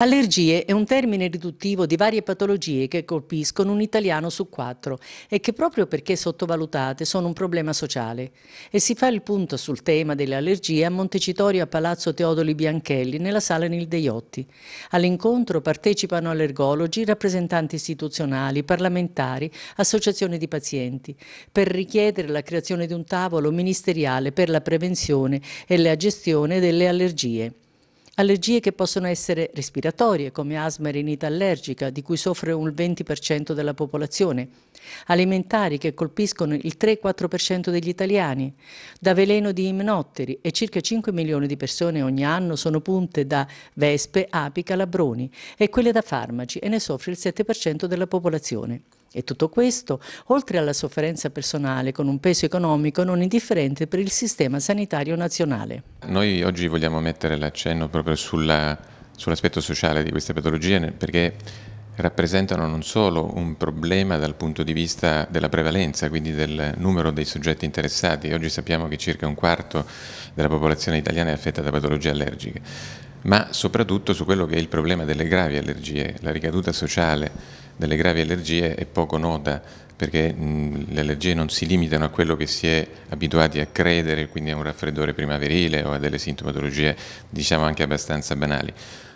Allergie è un termine riduttivo di varie patologie che colpiscono un italiano su quattro e che proprio perché sottovalutate sono un problema sociale. E si fa il punto sul tema delle allergie a Montecitorio a Palazzo Teodoli Bianchelli nella sala Nil Deiotti. All'incontro partecipano allergologi, rappresentanti istituzionali, parlamentari, associazioni di pazienti per richiedere la creazione di un tavolo ministeriale per la prevenzione e la gestione delle allergie. Allergie che possono essere respiratorie, come asma e rinita allergica, di cui soffre un 20% della popolazione, alimentari che colpiscono il 3-4% degli italiani, da veleno di imnotteri e circa 5 milioni di persone ogni anno sono punte da vespe, api, calabroni e quelle da farmaci e ne soffre il 7% della popolazione. E tutto questo, oltre alla sofferenza personale con un peso economico non indifferente per il sistema sanitario nazionale. Noi oggi vogliamo mettere l'accenno proprio sull'aspetto sull sociale di queste patologie perché rappresentano non solo un problema dal punto di vista della prevalenza, quindi del numero dei soggetti interessati, oggi sappiamo che circa un quarto della popolazione italiana è affetta da patologie allergiche, ma soprattutto su quello che è il problema delle gravi allergie, la ricaduta sociale delle gravi allergie è poco nota perché le allergie non si limitano a quello che si è abituati a credere, quindi a un raffreddore primaverile o a delle sintomatologie diciamo anche abbastanza banali,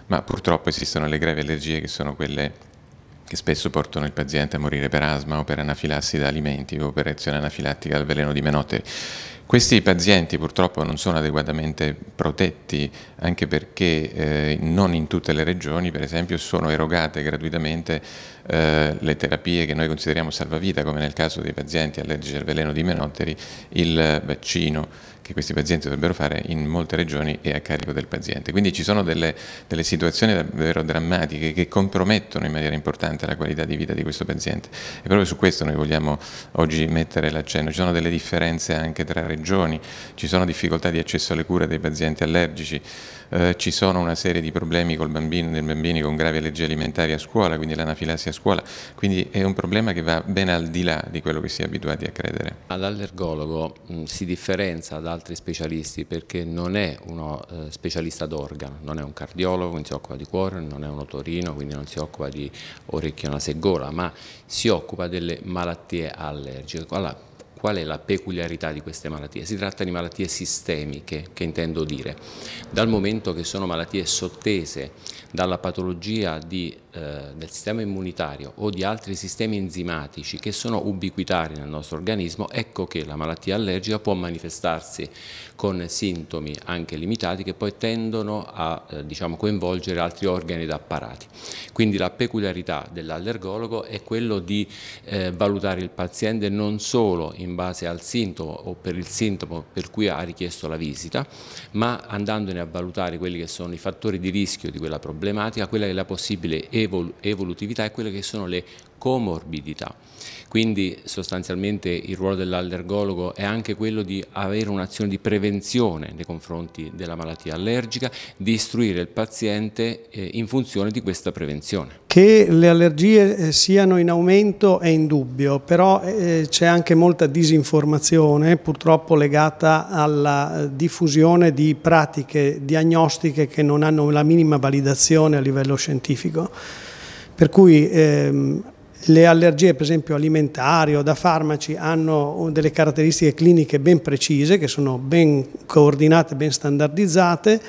ma purtroppo esistono le gravi allergie che sono quelle che spesso portano il paziente a morire per asma o per anafilassi da alimenti o per reazione anafilattica al veleno di menotteri. Questi pazienti purtroppo non sono adeguatamente protetti anche perché eh, non in tutte le regioni per esempio sono erogate gratuitamente eh, le terapie che noi consideriamo salvavita come nel caso dei pazienti allergici al veleno di menotteri il vaccino che questi pazienti dovrebbero fare in molte regioni è a carico del paziente. Quindi ci sono delle, delle situazioni davvero drammatiche che compromettono in maniera importante la qualità di vita di questo paziente e proprio su questo noi vogliamo oggi mettere l'accento. Ci sono delle differenze anche tra regioni regioni, ci sono difficoltà di accesso alle cure dei pazienti allergici, eh, ci sono una serie di problemi con dei bambini con gravi allergie alimentari a scuola, quindi l'anafilassi a scuola, quindi è un problema che va ben al di là di quello che si è abituati a credere. All'allergologo mm, si differenzia da altri specialisti perché non è uno eh, specialista d'organo, non è un cardiologo, quindi si occupa di cuore, non è un otorino, quindi non si occupa di orecchio, nase e gola, ma si occupa delle malattie allergiche. Allora, Qual è la peculiarità di queste malattie? Si tratta di malattie sistemiche, che intendo dire. Dal momento che sono malattie sottese dalla patologia di eh, del sistema immunitario o di altri sistemi enzimatici che sono ubiquitari nel nostro organismo, ecco che la malattia allergica può manifestarsi con sintomi anche limitati che poi tendono a eh, diciamo, coinvolgere altri organi ed apparati. Quindi la peculiarità dell'allergologo è quello di eh, valutare il paziente non solo in base al sintomo o per il sintomo per cui ha richiesto la visita, ma andandone a valutare quelli che sono i fattori di rischio di quella problematica, quella che è la possibile evoluzione evol evolutività e quelle che sono le comorbidità. Quindi sostanzialmente il ruolo dell'allergologo è anche quello di avere un'azione di prevenzione nei confronti della malattia allergica, di istruire il paziente eh, in funzione di questa prevenzione. Che le allergie eh, siano in aumento è indubbio, però eh, c'è anche molta disinformazione purtroppo legata alla diffusione di pratiche diagnostiche che non hanno la minima validazione a livello scientifico. Per cui ehm, le allergie, per esempio, alimentari o da farmaci hanno delle caratteristiche cliniche ben precise, che sono ben coordinate, ben standardizzate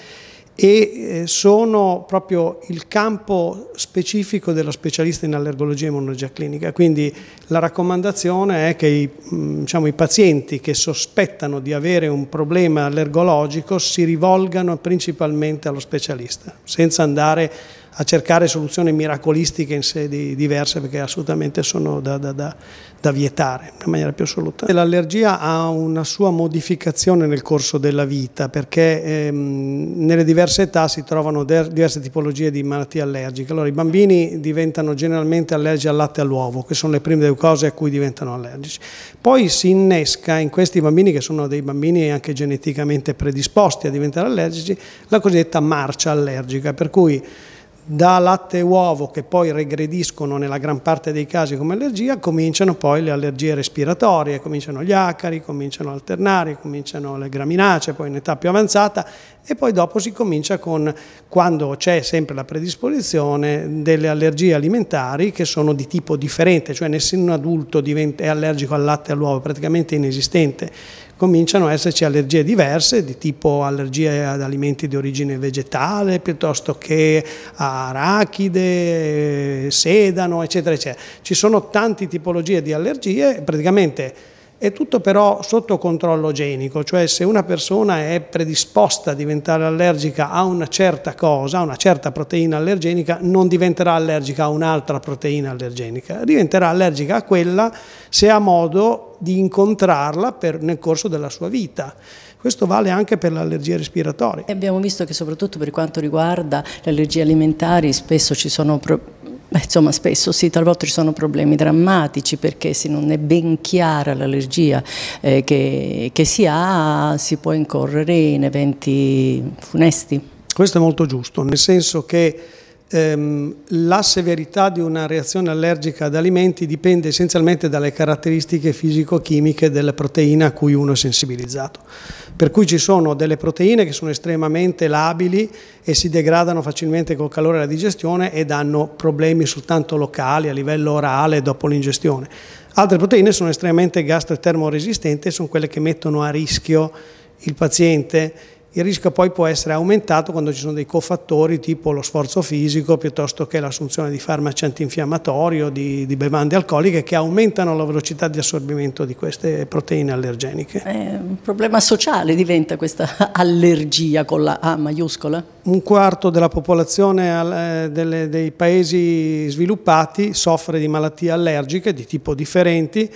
e eh, sono proprio il campo specifico dello specialista in allergologia e immunologia clinica. Quindi la raccomandazione è che i, mm, diciamo, i, pazienti che sospettano di avere un problema allergologico si rivolgano principalmente allo specialista, senza andare a a cercare soluzioni miracolistiche in sedi diverse perché assolutamente sono da, da, da, da vietare in maniera più assoluta. L'allergia ha una sua modificazione nel corso della vita perché ehm, nelle diverse età si trovano diverse tipologie di malattie allergiche. Allora i bambini diventano generalmente allergici al latte e all'uovo, che sono le prime due cose a cui diventano allergici. Poi si innesca in questi bambini che sono dei bambini anche geneticamente predisposti a diventare allergici la cosiddetta marcia allergica, per cui da latte e uovo che poi regrediscono nella gran parte dei casi come allergia, cominciano poi le allergie respiratorie, cominciano gli acari, cominciano alternari, cominciano le graminacee, poi in età più avanzata e poi dopo si comincia con, quando c'è sempre la predisposizione, delle allergie alimentari che sono di tipo differente, cioè nessun adulto è allergico al latte e all'uovo, praticamente inesistente cominciano a esserci allergie diverse, di tipo allergie ad alimenti di origine vegetale, piuttosto che a arachide, sedano, eccetera, eccetera. Ci sono tante tipologie di allergie, praticamente è tutto però sotto controllo genico, cioè se una persona è predisposta a diventare allergica a una certa cosa, a una certa proteina allergenica, non diventerà allergica a un'altra proteina allergenica, diventerà allergica a quella se ha modo di incontrarla per, nel corso della sua vita. Questo vale anche per l'allergia respiratoria. E abbiamo visto che soprattutto per quanto riguarda le allergie alimentari spesso ci sono pro Beh, insomma, spesso sì, talvolta ci sono problemi drammatici perché se non è ben chiara l'allergia eh, che, che si ha si può incorrere in eventi funesti. Questo è molto giusto, nel senso che ehm, la severità di una reazione allergica ad alimenti dipende essenzialmente dalle caratteristiche fisico-chimiche della proteina a cui uno è sensibilizzato. Per cui ci sono delle proteine che sono estremamente labili e si degradano facilmente col calore della digestione e danno problemi soltanto locali a livello orale dopo l'ingestione. Altre proteine sono estremamente gastro termoresistenti e sono quelle che mettono a rischio il paziente il rischio poi può essere aumentato quando ci sono dei cofattori tipo lo sforzo fisico piuttosto che l'assunzione di farmaci antinfiammatori o di, di, bevande alcoliche che aumentano la velocità di assorbimento di queste proteine allergeniche. È un problema sociale diventa questa allergia con la A maiuscola? Un quarto della popolazione eh, dei paesi sviluppati soffre di malattie allergiche di tipo differenti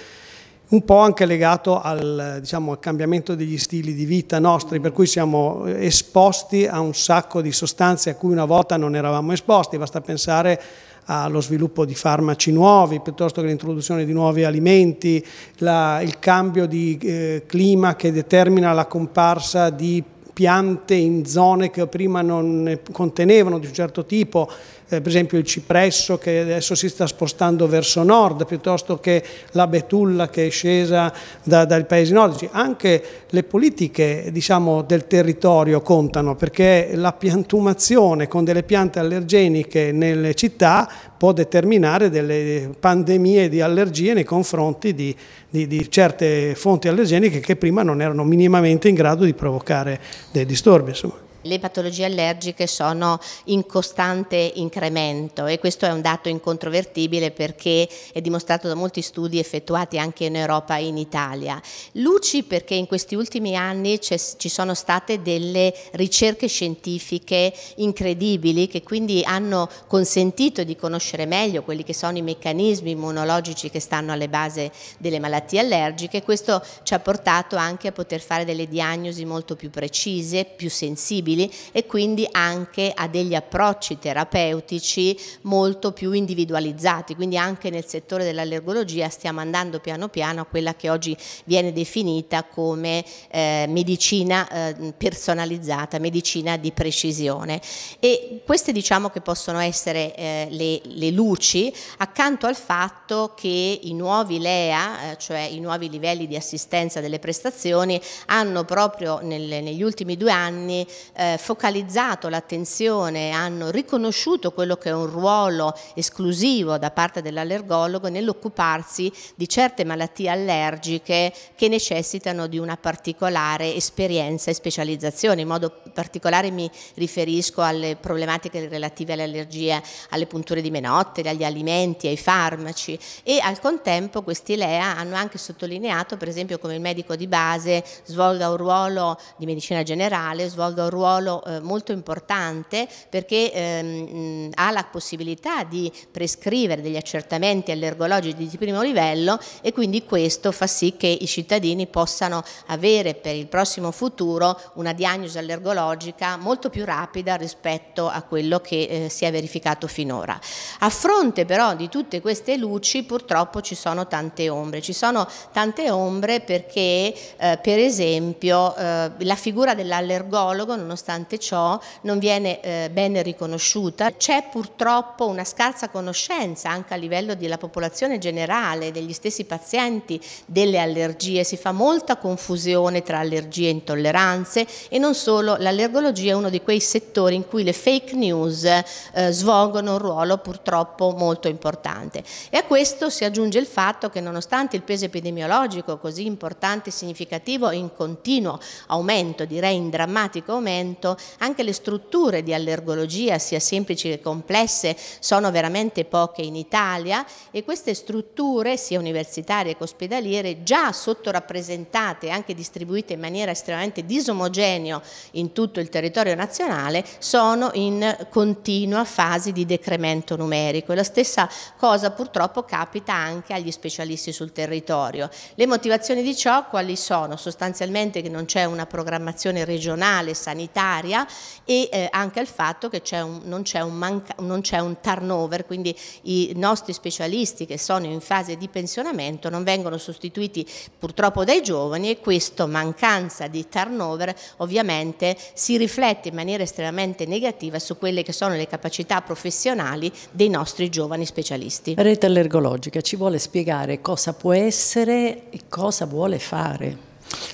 un po' anche legato al, diciamo, al, cambiamento degli stili di vita nostri, per cui siamo eh, esposti a un sacco di sostanze a cui una volta non eravamo esposti, basta pensare allo sviluppo di farmaci nuovi, piuttosto che l'introduzione di nuovi alimenti, la, il cambio di eh, clima che determina la comparsa di piante in zone che prima non contenevano di un certo tipo, eh, per esempio il cipresso che adesso si sta spostando verso nord, piuttosto che la betulla che è scesa da, dai paesi nordici. Anche le politiche diciamo, del territorio contano perché la piantumazione con delle piante allergeniche nelle città può determinare delle pandemie di allergie nei confronti di, di, di certe fonti allergeniche che prima non erano minimamente in grado di provocare dei disturbi. Insomma le patologie allergiche sono in costante incremento e questo è un dato incontrovertibile perché è dimostrato da molti studi effettuati anche in Europa e in Italia. Luci perché in questi ultimi anni ci sono state delle ricerche scientifiche incredibili che quindi hanno consentito di conoscere meglio quelli che sono i meccanismi immunologici che stanno alle base delle malattie allergiche. Questo ci ha portato anche a poter fare delle diagnosi molto più precise, più sensibili possibili e quindi anche a degli approcci terapeutici molto più individualizzati, quindi anche nel settore dell'allergologia stiamo andando piano piano a quella che oggi viene definita come eh, medicina eh, personalizzata, medicina di precisione e queste diciamo che possono essere eh, le, le, luci accanto al fatto che i nuovi LEA, eh, cioè i nuovi livelli di assistenza delle prestazioni, hanno proprio nel, negli ultimi due anni eh, focalizzato l'attenzione, hanno riconosciuto quello che è un ruolo esclusivo da parte dell'allergologo nell'occuparsi di certe malattie allergiche che necessitano di una particolare esperienza e specializzazione. In modo particolare mi riferisco alle problematiche relative alle allergie alle punture di menotteri, agli alimenti, ai farmaci e al contempo questi LEA hanno anche sottolineato per esempio come il medico di base svolga un ruolo di medicina generale, svolga un ruolo ruolo eh, molto importante perché ehm, ha la possibilità di prescrivere degli accertamenti allergologici di primo livello e quindi questo fa sì che i cittadini possano avere per il prossimo futuro una diagnosi allergologica molto più rapida rispetto a quello che eh, si è verificato finora. A fronte però di tutte queste luci purtroppo ci sono tante ombre, ci sono tante ombre perché eh, per esempio eh, la figura dell'allergologo non nonostante ciò non viene eh, ben riconosciuta. C'è purtroppo una scarsa conoscenza anche a livello della popolazione generale, degli stessi pazienti, delle allergie. Si fa molta confusione tra allergie e intolleranze e non solo, l'allergologia è uno di quei settori in cui le fake news eh, svolgono un ruolo purtroppo molto importante. E a questo si aggiunge il fatto che nonostante il peso epidemiologico così importante e significativo in continuo aumento, direi in drammatico aumento, all'evento, anche le strutture di allergologia, sia semplici che complesse, sono veramente poche in Italia e queste strutture, sia universitarie che ospedaliere, già sottorappresentate e anche distribuite in maniera estremamente disomogenea in tutto il territorio nazionale, sono in continua fase di decremento numerico. la stessa cosa purtroppo capita anche agli specialisti sul territorio. Le motivazioni di ciò quali sono? Sostanzialmente che non c'è una programmazione regionale sanitaria sanitaria e eh, anche al fatto che un, non, c'è un, un turnover, quindi i nostri specialisti che sono in fase di pensionamento non vengono sostituiti purtroppo dai giovani e questa mancanza di turnover ovviamente si riflette in maniera estremamente negativa su quelle che sono le capacità professionali dei nostri giovani specialisti. Rete allergologica ci vuole spiegare cosa può essere e cosa vuole fare.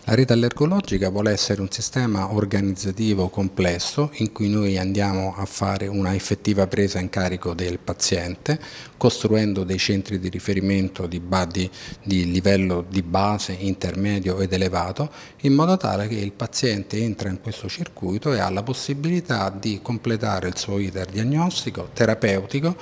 La rete allergologica vuole essere un sistema organizzativo complesso in cui noi andiamo a fare una effettiva presa in carico del paziente, costruendo dei centri di riferimento di, di, di livello di base, intermedio ed elevato, in modo tale che il paziente entra in questo circuito e ha la possibilità di completare il suo iter diagnostico, terapeutico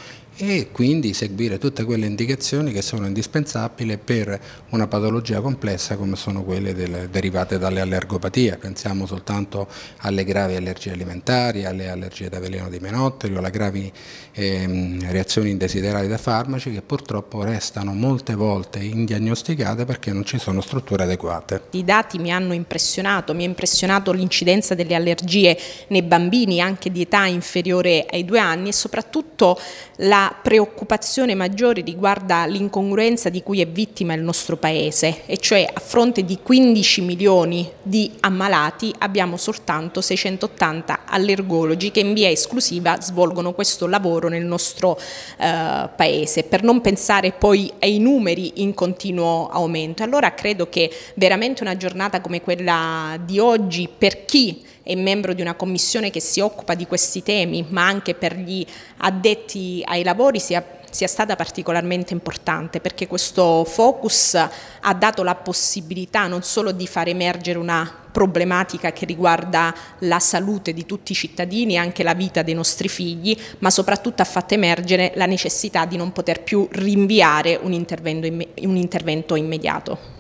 e quindi seguire tutte quelle indicazioni che sono indispensabili per una patologia complessa come sono quelle del, derivate dalle allergopatie. Pensiamo soltanto alle gravi allergie alimentari, alle allergie da veleno di menotteri o alle gravi ehm, reazioni indesiderate da farmaci che purtroppo restano molte volte indiagnosticate perché non ci sono strutture adeguate. I dati mi hanno impressionato, mi ha impressionato l'incidenza delle allergie nei bambini anche di età inferiore ai due anni e soprattutto la preoccupazione maggiore riguarda l'incongruenza di cui è vittima il nostro Paese, e cioè a fronte di 15 milioni di ammalati abbiamo soltanto 680 allergologi che in via esclusiva svolgono questo lavoro nel nostro eh, Paese, per non pensare poi ai numeri in continuo aumento. Allora credo che veramente una giornata come quella di oggi per chi è membro di una commissione che si occupa di questi temi, ma anche per gli addetti ai lavori sia, sia stata particolarmente importante perché questo focus ha dato la possibilità non solo di far emergere una problematica che riguarda la salute di tutti i cittadini e anche la vita dei nostri figli, ma soprattutto ha fatto emergere la necessità di non poter più rinviare un intervento, un intervento immediato.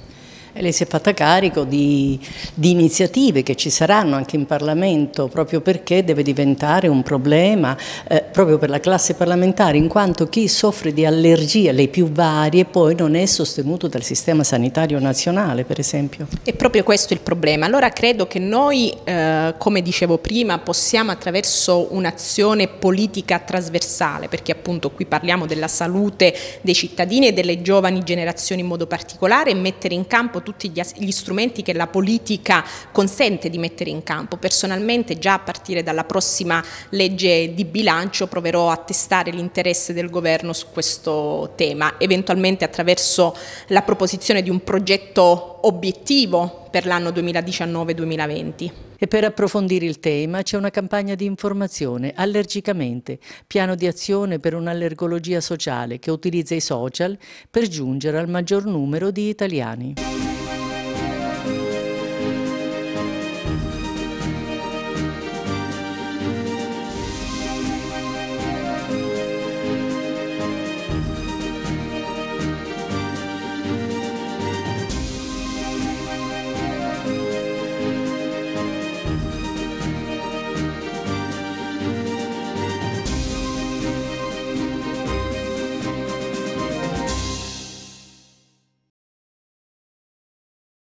E lei si è fatta carico di, di, iniziative che ci saranno anche in Parlamento proprio perché deve diventare un problema eh, proprio per la classe parlamentare in quanto chi soffre di allergie, le più varie, poi non è sostenuto dal sistema sanitario nazionale per esempio. È proprio questo il problema. Allora credo che noi, eh, come dicevo prima, possiamo attraverso un'azione politica trasversale, perché appunto qui parliamo della salute dei cittadini e delle giovani generazioni in modo particolare, mettere in campo tutti gli, gli strumenti che la politica consente di mettere in campo. Personalmente già a partire dalla prossima legge di bilancio proverò a testare l'interesse del governo su questo tema, eventualmente attraverso la proposizione di un progetto obiettivo per l'anno 2019-2020. E per approfondire il tema c'è una campagna di informazione, Allergicamente, piano di azione per un'allergologia sociale che utilizza i social per giungere al maggior numero di italiani.